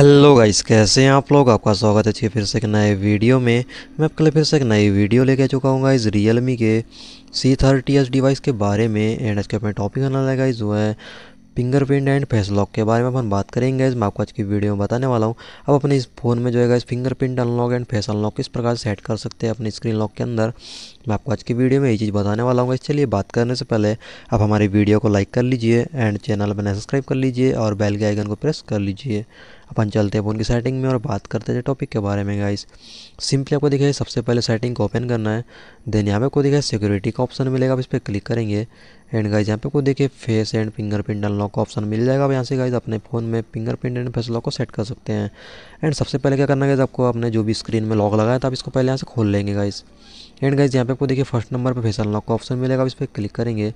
hello guys कैसे हैं आप लोग आपका स्वागत है फिर से एक नए वीडियो में मैं आपके लिए फिर से एक नई वीडियो लेके चुका हूँ गाइस मी के सी थर्टी एस डिवाइस के बारे में एंड आज के अपने टॉपिक आना लगा गाइस वो है प्रिंट एंड फेस लॉक के बारे में अपन बात करेंगे इस मैं आपको आज की वीडियो में बताने वाला हूँ अब अपने इस फ़ोन में जो है इस print unlock and face unlock किस प्रकार से सेट कर सकते हैं अपने स्क्रीन लॉक के अंदर मैं आपको आज की वीडियो में यही चीज़ बताने वाला हूँ इसलिए बात करने से पहले आप हमारी वीडियो को लाइक कर लीजिए एंड चैनल पर सब्सक्राइब कर लीजिए और बेल के आइकन को प्रेस कर लीजिए अपन चलते हैं फोन की सेटिंग में और बात करते हैं टॉपिक के बारे में गाइस सिंपली आपको दिखाई सबसे पहले सेटिंग को ओपन करना है देन यहाँ पे को दिखाई सिक्योरिटी का ऑप्शन मिलेगा आप इस पर क्लिक करेंगे एंड गाइज यहाँ पे को देखिए फेस एंड फिंगरप्रिंट अनलॉक का ऑप्शन मिल जाएगा अब यहाँ से गाइज अपने फ़ोन में फिंगरप्रिंट एंड फेस लॉक को सेट कर सकते हैं एंड सबसे पहले क्या करना गाइज आपको अपने जो भी स्क्रीन में लॉक लगाया था आप इसको पहले यहाँ से खोल लेंगे गाइज़ एंड गाइज यहाँ पे आपको देखिए फर्स्ट नंबर पे फेसल लॉक का ऑप्शन मिलेगा इस पर क्लिक करेंगे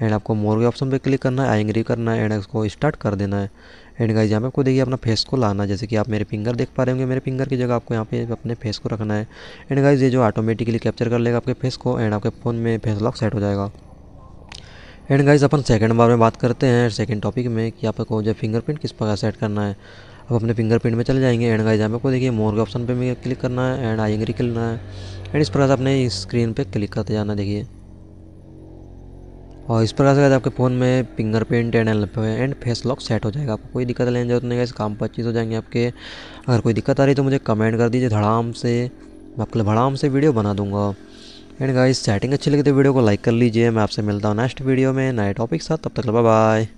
एंड आपको मोर के ऑप्शन पे क्लिक करना है एंग्री करना है एंड इसको स्टार्ट कर देना है एंड गाइज यहाँ पे आपको देखिए अपना फेस को लाना जैसे कि आप मेरे फिंगर देख पा रहे होंगे मेरे फिंगर की जगह आपको यहाँ पे अपने फेस को रखना है एंड गाइज ये जो ऑटोमेटिकली कैप्चर कर लेगा आपके फेस को एंड आपके फ़ोन में फेस लॉक सेट हो जाएगा एंड गाइज अपन सेकंड बार में बात करते हैं सेकंड टॉपिक में कि आपको जो फिंगरप्रिंट किस प्रकार सेट करना है अब अपने फिंगरप्रिंट में चले जाएंगे एंड गाइज यहाँ को देखिए मोर के ऑप्शन पे मैं क्लिक करना है एंड आई एंग्री करना है एंड इस प्रकार से अपने स्क्रीन पे क्लिक करते जाना देखिए और इस प्रकार से आपके फ़ोन में fingerprint and L and face lock set हो जाएगा आपको कोई दिक्कत लेने जरूरत नहीं है काम पच्चीस हो जाएंगे आपके अगर कोई दिक्कत आ रही है तो मुझे कमेंट कर दीजिए धड़ाम से मैं आपके लिए भड़ाम से वीडियो बना दूंगा एंड गाइस सेटिंग अच्छी लगी तो वीडियो को लाइक कर लीजिए मैं आपसे मिलता हूँ नेक्स्ट वीडियो में नए टॉपिक साथ तब तक बाय